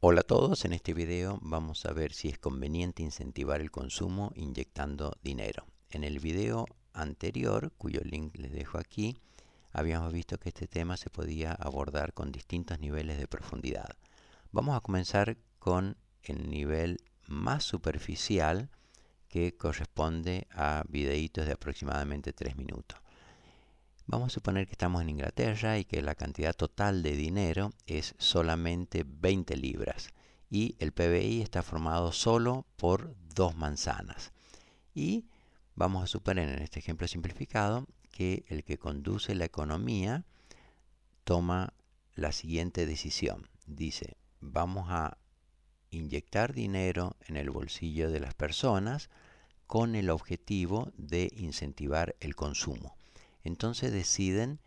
Hola a todos, en este video vamos a ver si es conveniente incentivar el consumo inyectando dinero. En el video anterior, cuyo link les dejo aquí, habíamos visto que este tema se podía abordar con distintos niveles de profundidad. Vamos a comenzar con el nivel más superficial que corresponde a videitos de aproximadamente 3 minutos. Vamos a suponer que estamos en Inglaterra y que la cantidad total de dinero es solamente 20 libras y el PBI está formado solo por dos manzanas. Y vamos a suponer en este ejemplo simplificado que el que conduce la economía toma la siguiente decisión. Dice, vamos a inyectar dinero en el bolsillo de las personas con el objetivo de incentivar el consumo. Entonces deciden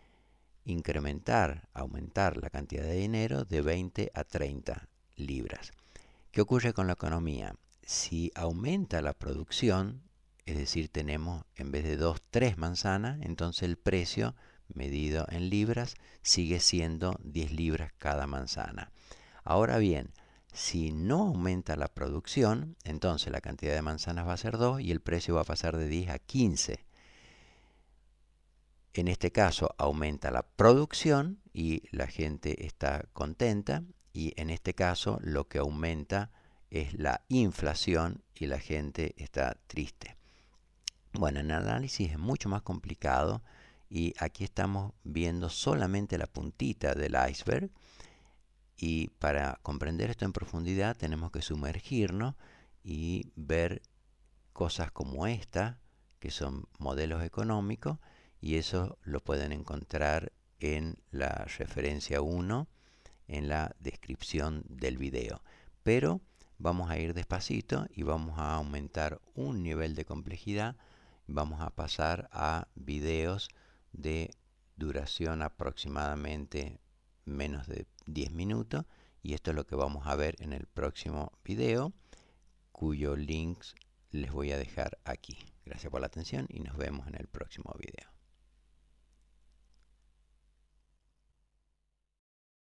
incrementar, aumentar la cantidad de dinero de 20 a 30 libras. ¿Qué ocurre con la economía? Si aumenta la producción, es decir, tenemos en vez de 2, 3 manzanas, entonces el precio medido en libras sigue siendo 10 libras cada manzana. Ahora bien, si no aumenta la producción, entonces la cantidad de manzanas va a ser 2 y el precio va a pasar de 10 a 15. En este caso aumenta la producción y la gente está contenta y en este caso lo que aumenta es la inflación y la gente está triste. Bueno, el análisis es mucho más complicado y aquí estamos viendo solamente la puntita del iceberg y para comprender esto en profundidad tenemos que sumergirnos y ver cosas como esta, que son modelos económicos, y eso lo pueden encontrar en la referencia 1 en la descripción del video. Pero vamos a ir despacito y vamos a aumentar un nivel de complejidad. Vamos a pasar a videos de duración aproximadamente menos de 10 minutos y esto es lo que vamos a ver en el próximo video cuyo links les voy a dejar aquí. Gracias por la atención y nos vemos en el próximo video.